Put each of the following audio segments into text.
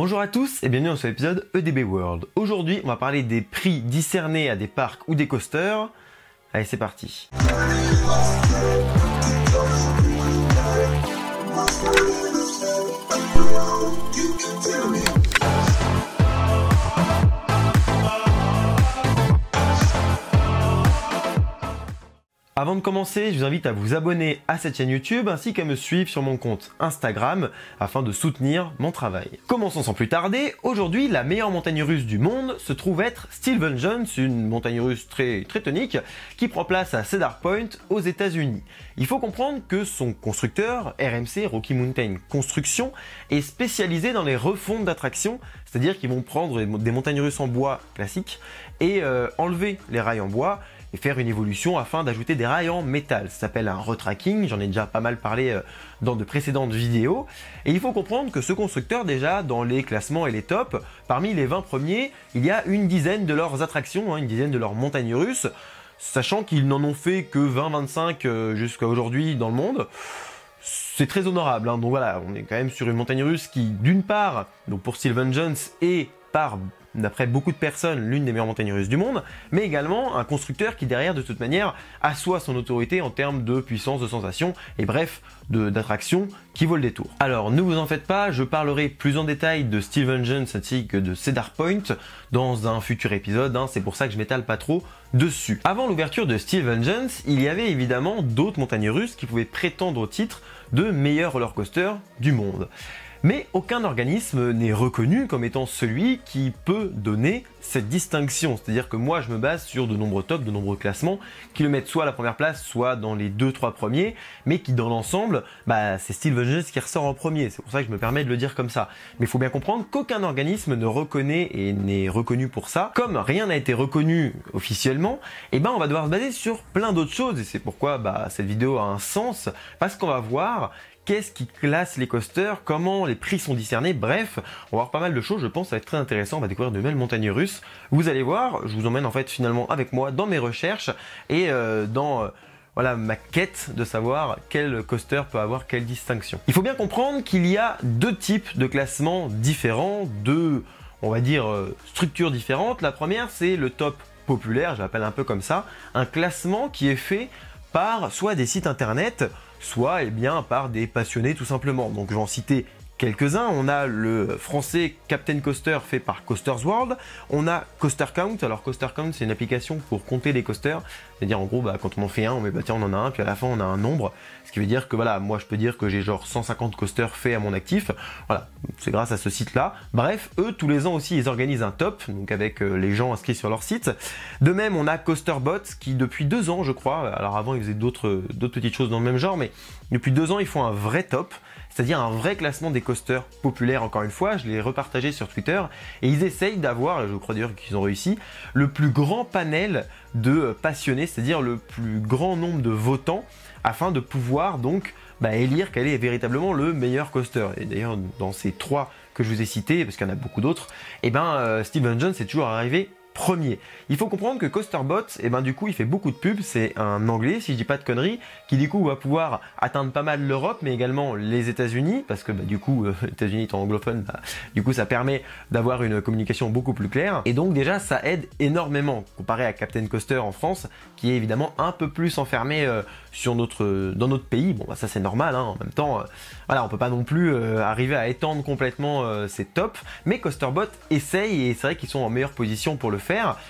Bonjour à tous et bienvenue dans ce épisode EDB World. Aujourd'hui, on va parler des prix discernés à des parcs ou des coasters. Allez, c'est parti. Avant de commencer, je vous invite à vous abonner à cette chaîne YouTube ainsi qu'à me suivre sur mon compte Instagram afin de soutenir mon travail. Commençons sans plus tarder, aujourd'hui la meilleure montagne russe du monde se trouve être Jones, une montagne russe très, très tonique qui prend place à Cedar Point aux États-Unis. Il faut comprendre que son constructeur, RMC Rocky Mountain Construction, est spécialisé dans les refondes d'attractions, c'est-à-dire qu'ils vont prendre des montagnes russes en bois classiques et euh, enlever les rails en bois et faire une évolution afin d'ajouter des rails en métal. Ça s'appelle un retracking, j'en ai déjà pas mal parlé euh, dans de précédentes vidéos. Et il faut comprendre que ce constructeur, déjà dans les classements et les tops, parmi les 20 premiers, il y a une dizaine de leurs attractions, hein, une dizaine de leurs montagnes russes, sachant qu'ils n'en ont fait que 20-25 euh, jusqu'à aujourd'hui dans le monde c'est très honorable. Hein. Donc voilà, on est quand même sur une montagne russe qui, d'une part, donc pour Sylvan Jones et par d'après beaucoup de personnes, l'une des meilleures montagnes russes du monde, mais également un constructeur qui derrière, de toute manière, assoit son autorité en termes de puissance, de sensation, et bref, d'attraction qui vaut le détour. Alors, ne vous en faites pas, je parlerai plus en détail de Steven Jones ainsi que de Cedar Point dans un futur épisode, hein. c'est pour ça que je m'étale pas trop dessus. Avant l'ouverture de Steven Jones, il y avait évidemment d'autres montagnes russes qui pouvaient prétendre au titre de meilleur roller coaster du monde mais aucun organisme n'est reconnu comme étant celui qui peut donner cette distinction. C'est-à-dire que moi, je me base sur de nombreux tops, de nombreux classements qui le mettent soit à la première place, soit dans les deux, trois premiers, mais qui, dans l'ensemble, bah, c'est Steve Vengeance qui ressort en premier. C'est pour ça que je me permets de le dire comme ça. Mais il faut bien comprendre qu'aucun organisme ne reconnaît et n'est reconnu pour ça. Comme rien n'a été reconnu officiellement, eh ben, on va devoir se baser sur plein d'autres choses. Et c'est pourquoi, bah, cette vidéo a un sens, parce qu'on va voir qu'est-ce qui classe les coasters, comment les prix sont discernés, bref, on va voir pas mal de choses, je pense ça va être très intéressant, on va découvrir de nouvelles montagnes russes. Vous allez voir, je vous emmène en fait finalement avec moi dans mes recherches et euh, dans... Euh, voilà ma quête de savoir quel coaster peut avoir quelle distinction. Il faut bien comprendre qu'il y a deux types de classements différents, deux, on va dire, euh, structures différentes. La première, c'est le top populaire, je l'appelle un peu comme ça, un classement qui est fait par soit des sites internet, soit eh bien, par des passionnés tout simplement. Donc j'en citais quelques-uns. On a le français Captain Coaster fait par Coasters World. On a Coaster Count. Alors Coaster Count, c'est une application pour compter les coasters. C'est-à-dire en gros, bah, quand on en fait un, on met bah tiens, on en a un, puis à la fin on a un nombre. Ce qui veut dire que voilà, moi je peux dire que j'ai genre 150 coasters faits à mon actif. Voilà, c'est grâce à ce site-là. Bref, eux tous les ans aussi, ils organisent un top, donc avec euh, les gens inscrits sur leur site. De même, on a CoasterBot qui depuis deux ans, je crois, alors avant ils faisaient d'autres petites choses dans le même genre, mais depuis deux ans ils font un vrai top c'est-à-dire un vrai classement des coasters populaires, encore une fois, je l'ai repartagé sur Twitter, et ils essayent d'avoir, je crois dire qu'ils ont réussi, le plus grand panel de passionnés, c'est-à-dire le plus grand nombre de votants, afin de pouvoir donc bah, élire quel est véritablement le meilleur coaster. Et d'ailleurs, dans ces trois que je vous ai cités, parce qu'il y en a beaucoup d'autres, eh ben euh, Steven Jones est toujours arrivé premier. Il faut comprendre que Coasterbot et eh ben du coup, il fait beaucoup de pubs. C'est un Anglais, si je dis pas de conneries, qui du coup va pouvoir atteindre pas mal l'Europe, mais également les États-Unis, parce que bah, du coup, euh, les États-Unis étant anglophone, bah, du coup, ça permet d'avoir une communication beaucoup plus claire. Et donc déjà, ça aide énormément comparé à Captain Coaster en France, qui est évidemment un peu plus enfermé euh, sur notre, dans notre pays. Bon, bah, ça c'est normal. Hein. en même temps, euh, voilà, on peut pas non plus arriver à étendre complètement ses tops, mais Coasterbot essaye et c'est vrai qu'ils sont en meilleure position pour le faire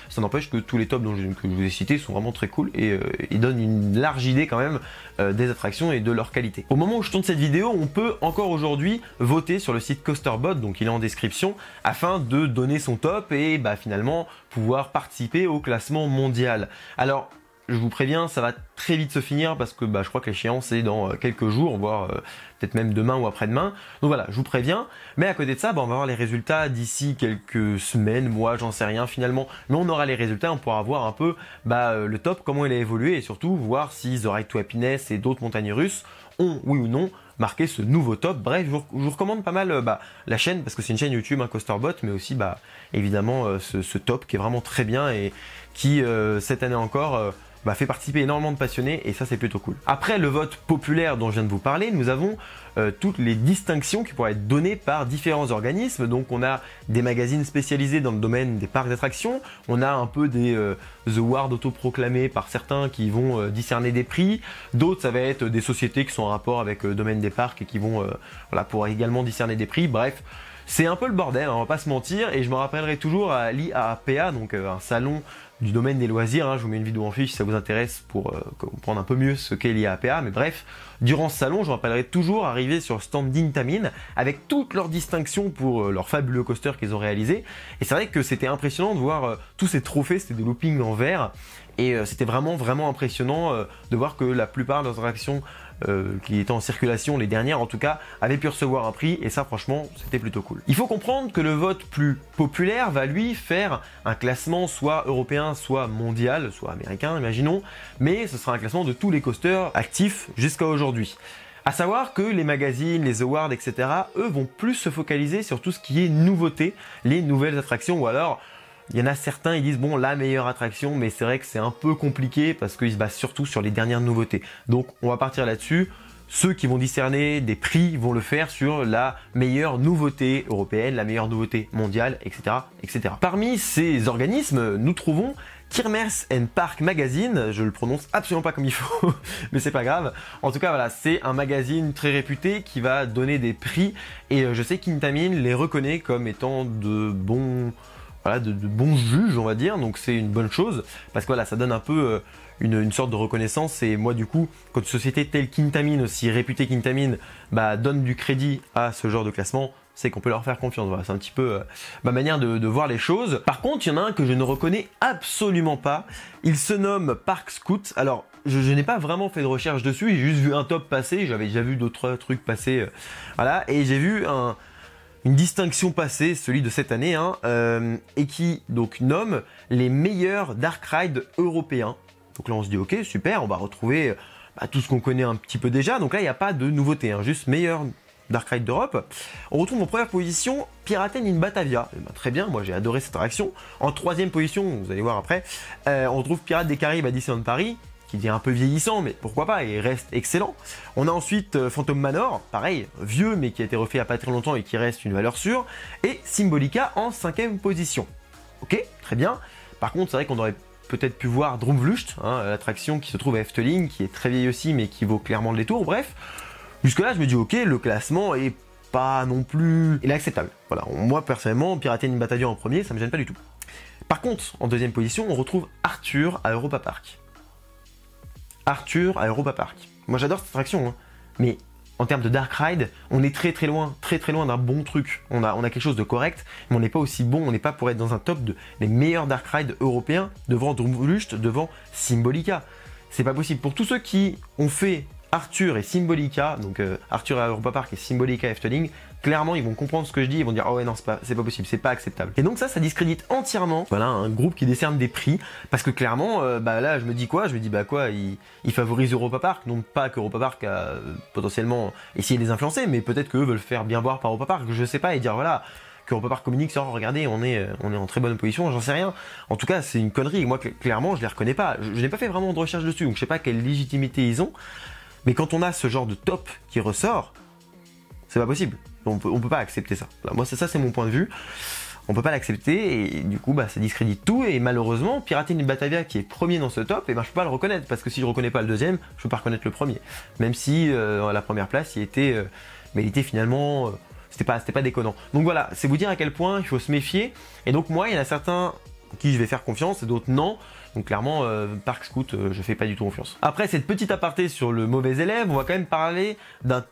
ça n'empêche que tous les tops dont je, que je vous ai cités sont vraiment très cool et euh, ils donnent une large idée quand même euh, des attractions et de leur qualité. Au moment où je tourne cette vidéo, on peut encore aujourd'hui voter sur le site Coasterbot, donc il est en description, afin de donner son top et bah, finalement pouvoir participer au classement mondial. Alors je vous préviens, ça va très vite se finir parce que bah, je crois que l'échéance est dans euh, quelques jours, voire euh, peut-être même demain ou après-demain. Donc voilà, je vous préviens. Mais à côté de ça, bah, on va voir les résultats d'ici quelques semaines, mois, j'en sais rien finalement. Mais on aura les résultats, on pourra voir un peu bah, euh, le top, comment il a évolué et surtout voir si The Ride to Happiness et d'autres montagnes russes ont, oui ou non, marqué ce nouveau top. Bref, je vous, recommande pas mal bah, la chaîne, parce que c'est une chaîne YouTube, un hein, coasterbot, mais aussi bah, évidemment ce, top qui est vraiment très bien et qui, cette année encore, bah, fait participer énormément de passionnés et ça c'est plutôt cool. Après le vote populaire dont je viens de vous parler, nous avons euh, toutes les distinctions qui pourraient être données par différents organismes. Donc on a des magazines spécialisés dans le domaine des parcs d'attractions, on a un peu des euh, The awards autoproclamés par certains qui vont euh, discerner des prix, d'autres ça va être des sociétés qui sont en rapport avec le domaine des parcs et qui vont voilà, pour également discerner des prix, bref. C'est un peu le bordel, hein, on va pas se mentir, et je me rappellerai toujours à l'IAPA donc un salon du domaine des loisirs. Hein, je vous mets une vidéo en fiche si ça vous intéresse pour euh, comprendre un peu mieux ce qu'est l'IAPA. Mais bref, durant ce salon, je rappellerai toujours arriver sur le stand d'Intamin avec toutes leurs distinctions pour euh, leurs fabuleux coasters qu'ils ont réalisés. Et c'est vrai que c'était impressionnant de voir euh, tous ces trophées, c'était des loopings en verre. Et c'était vraiment, vraiment impressionnant de voir que la plupart de leurs actions euh, qui était en circulation, les dernières en tout cas, avaient pu recevoir un prix et ça franchement c'était plutôt cool. Il faut comprendre que le vote plus populaire va lui faire un classement soit européen, soit mondial, soit américain imaginons, mais ce sera un classement de tous les coasters actifs jusqu'à aujourd'hui. à savoir que les magazines, les awards, etc., eux vont plus se focaliser sur tout ce qui est nouveauté, les nouvelles attractions ou alors il y en a certains, ils disent bon, la meilleure attraction, mais c'est vrai que c'est un peu compliqué parce qu'ils se basent surtout sur les dernières nouveautés. Donc on va partir là-dessus. Ceux qui vont discerner des prix vont le faire sur la meilleure nouveauté européenne, la meilleure nouveauté mondiale, etc. etc. Parmi ces organismes, nous trouvons Kirmers and Park Magazine, je le prononce absolument pas comme il faut, mais c'est pas grave. En tout cas, voilà, c'est un magazine très réputé qui va donner des prix et euh, je sais qu'Intamin les reconnaît comme étant de bons de, bons juges, on va dire. Donc c'est une bonne chose parce que voilà, ça donne un peu euh, une, sorte de reconnaissance. Et moi, du coup, quand une société telle Quintamine aussi réputée Quintamine bah, donne du crédit à ce genre de classement, c'est qu'on peut leur faire confiance. Voilà, c'est un petit peu euh, ma manière de, voir les choses. Par contre, il y en a un que je ne reconnais absolument pas. Il se nomme Park Scoot. Alors, je, n'ai pas vraiment fait de recherche dessus, j'ai juste vu un top passer, j'avais déjà vu d'autres trucs passer. Euh, voilà, et j'ai vu un, une distinction passée, celui de cette année, hein, euh, et qui donc nomme les meilleurs Dark Ride européens. Donc là on se dit ok super, on va retrouver euh, bah, tout ce qu'on connaît un petit peu déjà, donc là il n'y a pas de nouveauté, hein, juste meilleurs Dark Ride d'Europe. On retrouve en première position Piraten in Batavia. Eh ben, très bien, moi j'ai adoré cette réaction. En troisième position, vous allez voir après, euh, on retrouve Pirates des Caraïbes à Disneyland Paris qui devient un peu vieillissant, mais pourquoi pas, et reste excellent. On a ensuite euh, Phantom Manor, pareil, vieux, mais qui a été refait à pas très longtemps et qui reste une valeur sûre, et Symbolica en cinquième position. Ok, très bien. Par contre, c'est vrai qu'on aurait peut-être pu voir Drumvlucht, hein, l'attraction qui se trouve à Efteling, qui est très vieille aussi, mais qui vaut clairement de détour. Bref, jusque-là, je me dis, ok, le classement est pas non plus... inacceptable. Voilà, moi, personnellement, pirater une bataillon en premier, ça me gêne pas du tout. Par contre, en deuxième position, on retrouve Arthur à Europa Park. Arthur à Europa Park. Moi j'adore cette attraction, hein. mais en termes de Dark Ride, on est très très loin, très très loin d'un bon truc. On a, quelque chose de correct, mais on n'est pas aussi bon, on n'est pas pour être dans un top de les meilleurs Dark rides européens devant Drumlust devant Symbolica. C'est pas possible. Pour tous ceux qui ont fait Arthur et Symbolica, donc euh, Arthur à Europa Park et Symbolica Efteling, clairement, ils vont comprendre ce que je dis, ils vont dire oh ouais non c'est pas, possible, c'est pas acceptable. Et donc ça, ça discrédite entièrement, voilà, un groupe qui décerne des prix, parce que clairement, euh, bah là, je me dis quoi Je me dis bah quoi, ils favorisent Europa Park, non pas qu'Europa Park a euh, potentiellement essayé de les influencer, mais peut-être qu'eux veulent faire bien voir par Europa Park, je sais pas, et dire voilà Europa Park communique sur regardez, on est, euh, on est en très bonne position, j'en sais rien. En tout cas, c'est une connerie. Moi, clairement, je les reconnais pas. Je, je n'ai pas fait vraiment de recherche dessus, donc je sais pas quelle légitimité ils ont. Mais quand on a ce genre de top qui ressort, c'est pas possible. On peut, peut pas accepter ça. Moi, c'est ça, c'est mon point de vue. On peut pas l'accepter et du coup, bah, ça discrédite tout. Et malheureusement, Pirater une Batavia qui est premier dans ce top, et eh ben, je peux pas le reconnaître parce que si je reconnais pas le deuxième, je peux pas reconnaître le premier. Même si euh, la première place, il était, euh, mais il était finalement, euh, c'était pas, pas déconnant. Donc voilà, c'est vous dire à quel point il faut se méfier. Et donc moi, il y en a certains qui je vais faire confiance et d'autres non. Donc clairement, euh, Scout, je fais pas du tout confiance. Après cette petite aparté sur le mauvais élève, on va quand même parler d'un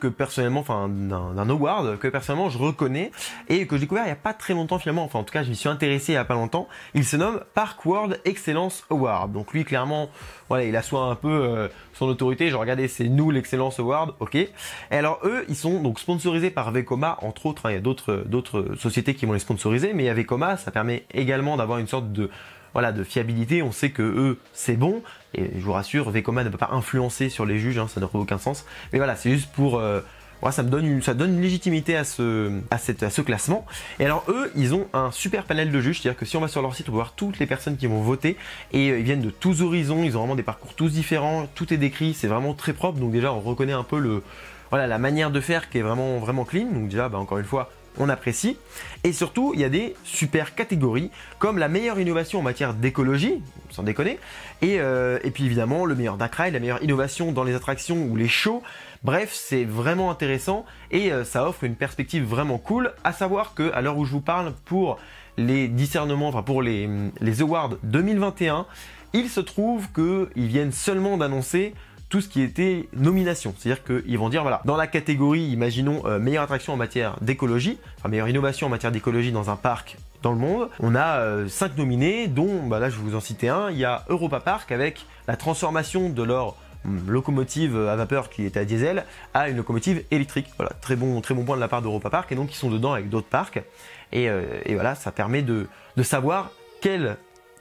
que personnellement, enfin d'un award que personnellement je reconnais et que j'ai découvert il n'y a pas très longtemps finalement, enfin en tout cas je m'y suis intéressé il n'y a pas longtemps. Il se nomme Park World Excellence Award. Donc lui clairement, voilà, il assoit un peu euh, son autorité. Je regardez c'est nous l'Excellence Award, ok. Et alors eux, ils sont donc sponsorisés par Vekoma, entre autres. Hein. il y a d'autres d'autres sociétés qui vont les sponsoriser, mais il y Vekoma, ça permet également d'avoir une sorte de voilà, de fiabilité. On sait que eux, c'est bon. Et je vous rassure, Vekoma ne peut pas influencer sur les juges, hein, ça n'a aucun sens. Mais voilà, c'est juste pour. moi euh, ça me donne une, ça donne légitimité à ce, à, cette, à ce classement. Et alors eux, ils ont un super panel de juges, c'est-à-dire que si on va sur leur site, on peut voir toutes les personnes qui vont voter et euh, ils viennent de tous horizons, ils ont vraiment des parcours tous différents, tout est décrit, c'est vraiment très propre. Donc déjà, on reconnaît un peu le voilà la manière de faire qui est vraiment vraiment clean. Donc déjà, bah, encore une fois, on apprécie. Et surtout, il y a des super catégories, comme la meilleure innovation en matière d'écologie, sans déconner, et, euh, et, puis évidemment le meilleur d'accra et la meilleure innovation dans les attractions ou les shows. Bref, c'est vraiment intéressant et euh, ça offre une perspective vraiment cool. À savoir que, à l'heure où je vous parle, pour les discernements, enfin pour les, les awards 2021, il se trouve qu'ils viennent seulement d'annoncer tout ce qui était nomination. C'est-à-dire qu'ils vont dire, voilà, dans la catégorie, imaginons, euh, meilleure attraction en matière d'écologie, enfin, meilleure innovation en matière d'écologie dans un parc dans le monde, on a euh, cinq nominés, dont, bah, là, je vous en citer un, il y a Europa Park avec la transformation de leur mm, locomotive à vapeur qui était à diesel à une locomotive électrique. Voilà, très bon, très bon point de la part d'Europa Park et donc ils sont dedans avec d'autres parcs. Et, euh, voilà, ça permet de, de savoir quelle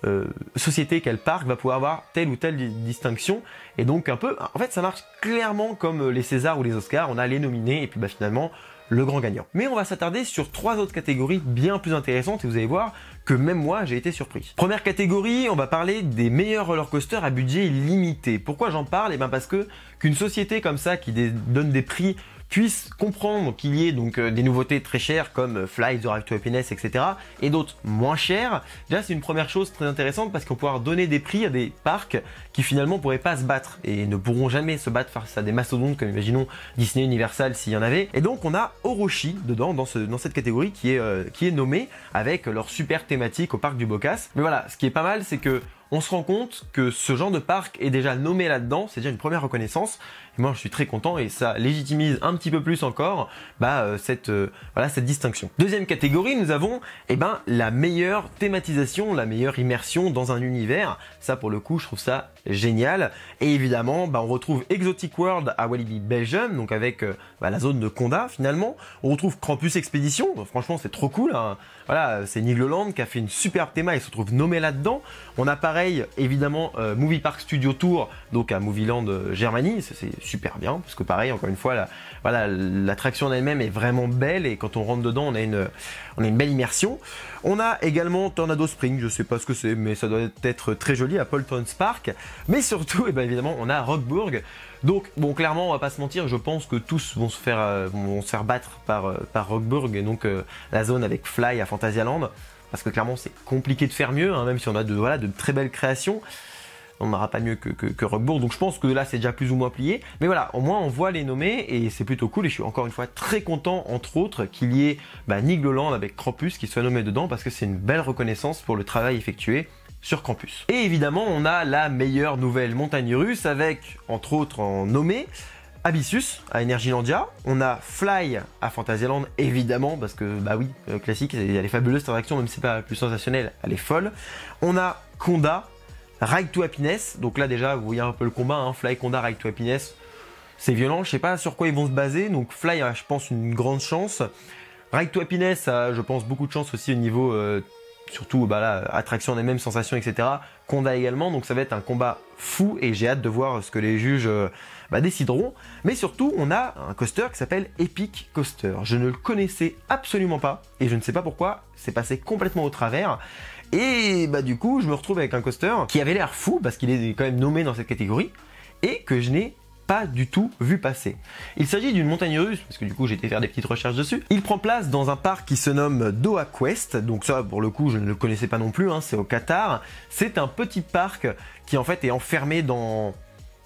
euh, société, quel parc va pouvoir avoir telle ou telle distinction. Et donc un peu, en fait ça marche clairement comme euh, les Césars ou les Oscars, on a les nominés et puis bah, finalement le grand gagnant. Mais on va s'attarder sur trois autres catégories bien plus intéressantes et vous allez voir que même moi j'ai été surpris. Première catégorie, on va parler des meilleurs roller coasters à budget limité. Pourquoi j'en parle Et eh bien parce que qu'une société comme ça qui donne des prix puissent comprendre qu'il y ait donc euh, des nouveautés très chères comme euh, Fly, The Ride to Happiness, etc. et d'autres moins chères, déjà c'est une première chose très intéressante parce qu'on pourra donner des prix à des parcs qui finalement pourraient pas se battre et ne pourront jamais se battre face à des mastodontes comme imaginons Disney Universal s'il y en avait. Et donc on a Orochi dedans, dans, ce, dans cette catégorie qui est, euh, qui est nommée avec leur super thématique au parc du Bocas. Mais voilà, ce qui est pas mal c'est que on se rend compte que ce genre de parc est déjà nommé là-dedans, c'est déjà une première reconnaissance, moi, je suis très content et ça légitimise un petit peu plus encore bah, euh, cette, euh, voilà, cette distinction. Deuxième catégorie, nous avons eh ben, la meilleure thématisation, la meilleure immersion dans un univers. Ça, pour le coup, je trouve ça génial. Et évidemment, bah, on retrouve Exotic World à Walibi Belgium, donc avec euh, bah, la zone de Conda finalement. On retrouve Krampus Expedition, franchement, c'est trop cool. Hein. Voilà, c'est Nigloland qui a fait une superbe théma et se trouve nommé là-dedans. On a pareil, évidemment, Movie Park Studio Tour, donc à Movieland Germanie, c'est super bien, parce que pareil, encore une fois, la, voilà, l'attraction en elle-même est vraiment belle et quand on rentre dedans, on a une, on une belle immersion. On a également Tornado Spring, je sais pas ce que c'est, mais ça doit être très joli à poltons Park. Mais surtout, et eh bien évidemment, on a Rockburg. Donc, bon, clairement, on va pas se mentir, je pense que tous vont se faire, euh, se faire battre par, euh, par Rockburg et donc euh, la zone avec Fly à Fantasyland. Parce que clairement, c'est compliqué de faire mieux, hein, même si on a voilà, de très belles créations on n'aura pas mieux que, que, Donc je pense que là c'est déjà plus ou moins plié. Mais voilà, au moins on voit les nommés et c'est plutôt cool. Et je suis encore une fois très content, entre autres, qu'il y ait bah, avec Krampus qui soit nommé dedans parce que c'est une belle reconnaissance pour le travail effectué sur Krampus. Et évidemment, on a la meilleure nouvelle montagne russe avec, entre autres, en nommé. Abyssus à Energylandia, on a Fly à Fantasyland évidemment parce que bah oui euh, classique, elle est fabuleuse cette réaction même si c'est pas plus sensationnel, elle est folle. On a Conda Ride to Happiness. Donc là déjà, vous voyez un peu le combat, hein. Fly Conda, Ride to Happiness. C'est violent, je sais pas sur quoi ils vont se baser. Donc Fly a, je pense, une grande chance. Ride to Happiness a, je pense, beaucoup de chance aussi au niveau, euh, surtout, bah là, attraction des mêmes sensations, etc. Conda également. Donc ça va être un combat fou et j'ai hâte de voir ce que les juges euh, bah, décideront. Mais surtout, on a un coaster qui s'appelle Epic Coaster. Je ne le connaissais absolument pas et je ne sais pas pourquoi. C'est passé complètement au travers. Et bah du coup, je me retrouve avec un coaster qui avait l'air fou parce qu'il est quand même nommé dans cette catégorie et que je n'ai pas du tout vu passer. Il s'agit d'une montagne russe, parce que du coup j'ai été faire des petites recherches dessus. Il prend place dans un parc qui se nomme Doha Quest, donc ça pour le coup je ne le connaissais pas non plus, hein, c'est au Qatar. C'est un petit parc qui en fait est enfermé dans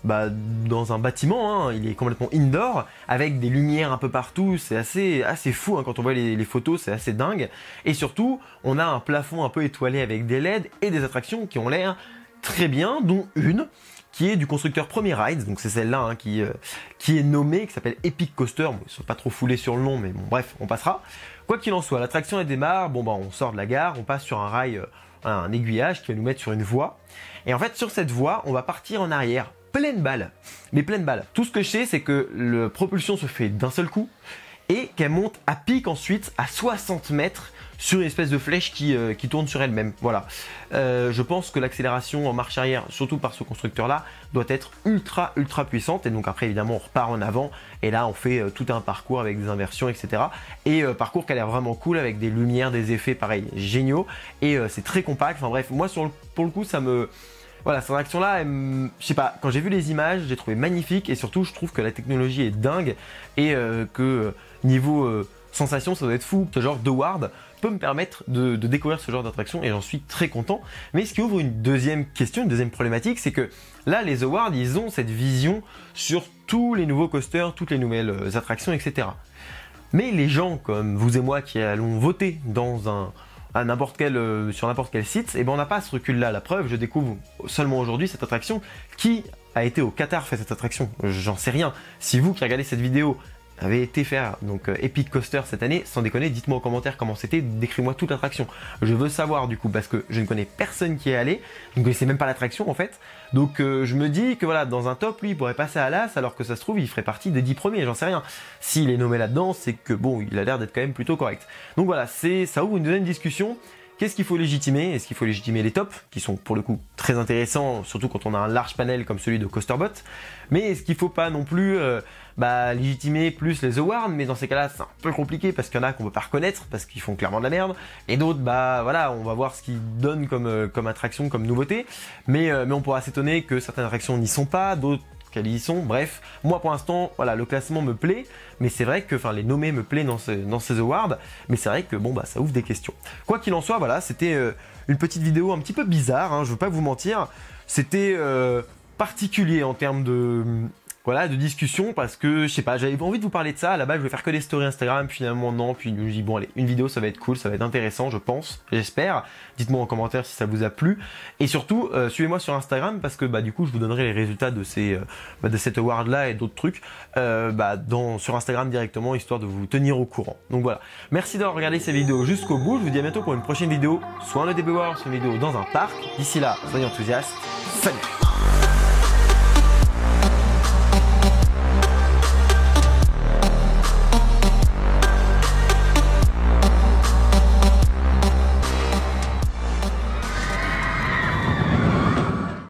bah, dans un bâtiment, hein, il est complètement indoor, avec des lumières un peu partout, c'est assez, assez fou hein, quand on voit les, photos, c'est assez dingue. Et surtout, on a un plafond un peu étoilé avec des LED et des attractions qui ont l'air très bien, dont une qui est du constructeur Premier Rides, donc c'est celle-là hein, qui, euh, qui est nommée, qui s'appelle Epic Coaster, bon, ils sont pas trop foulés sur le nom, mais bon bref, on passera. Quoi qu'il en soit, l'attraction elle démarre, bon bah on sort de la gare, on passe sur un rail, euh, un aiguillage qui va nous mettre sur une voie, et en fait sur cette voie, on va partir en arrière, pleine balle, mais pleine balle. Tout ce que je sais, c'est que la propulsion se fait d'un seul coup et qu'elle monte à pic ensuite à 60 mètres sur une espèce de flèche qui, euh, tourne sur elle-même. Voilà. Euh, je pense que l'accélération en marche arrière, surtout par ce constructeur-là, doit être ultra ultra puissante. Et donc après évidemment on repart en avant et là on fait euh, tout un parcours avec des inversions, etc. Et parcours qui a l'air vraiment cool avec des lumières, des effets pareil géniaux. Et c'est très compact. Enfin bref, moi pour le coup ça me voilà, cette attraction-là, je sais pas, quand j'ai vu les images, j'ai trouvé magnifique et surtout, je trouve que la technologie est dingue et euh, que euh, niveau euh, sensation, ça doit être fou. Ce genre de peut me permettre de, de découvrir ce genre d'attraction et j'en suis très content. Mais ce qui ouvre une deuxième question, une deuxième problématique, c'est que là, les Awards, ils ont cette vision sur tous les nouveaux coasters, toutes les nouvelles attractions, etc. Mais les gens comme vous et moi qui allons voter dans un n'importe quel, euh, sur n'importe quel site, et eh ben on n'a pas ce recul-là. La preuve, je découvre seulement aujourd'hui cette attraction. Qui a été au Qatar fait cette attraction J'en sais rien. Si vous qui regardez cette vidéo avait été faire donc euh, Epic Coaster cette année, sans déconner, dites-moi en commentaire comment c'était, décris-moi toute l'attraction. Je veux savoir du coup parce que je ne connais personne qui est allé, je ne connaissais même pas l'attraction en fait. Donc euh, je me dis que voilà, dans un top, lui, il pourrait passer à l'as alors que ça se trouve, il ferait partie des 10 premiers, j'en sais rien. S'il est nommé là-dedans, c'est que bon, il a l'air d'être quand même plutôt correct. Donc voilà, c'est ça ouvre une deuxième discussion. Qu'est-ce qu'il faut légitimer Est-ce qu'il faut légitimer les tops, qui sont pour le coup très intéressants, surtout quand on a un large panel comme celui de CoasterBot Mais est-ce qu'il ne faut pas non plus euh, bah, légitimer plus les awards, mais dans ces cas-là, c'est un peu compliqué parce qu'il y en a qu'on veut pas reconnaître parce qu'ils font clairement de la merde, et d'autres, bah voilà, on va voir ce qu'ils donnent comme, euh, comme attraction, comme nouveauté, euh, mais, on pourra s'étonner que certaines attractions n'y sont pas, d'autres qu'elles y sont. Bref, moi pour l'instant, voilà, le classement me plaît, mais c'est vrai que, enfin, les nommés me plaît dans, ces awards, mais c'est vrai que bon, bah, ça ouvre des questions. Quoi qu'il en soit, voilà, c'était euh, une petite vidéo un petit peu bizarre, je hein, je veux pas vous mentir, c'était particulier en termes de voilà, de discussion parce que je sais pas, j'avais envie de vous parler de ça. Là-bas, je voulais faire que des stories Instagram, finalement non. Puis je me dis bon allez, une vidéo, ça va être cool, ça va être intéressant, je pense, j'espère. Dites-moi en commentaire si ça vous a plu. Et surtout, euh, suivez-moi sur Instagram parce que bah du coup, je vous donnerai les résultats de ces, euh, de cette award là et d'autres trucs euh, bah, dans sur Instagram directement, histoire de vous tenir au courant. Donc voilà. Merci d'avoir regardé cette vidéo jusqu'au bout. Je vous dis à bientôt pour une prochaine vidéo, soit un le début, soit une vidéo dans un parc. D'ici là, soyez enthousiastes. Salut.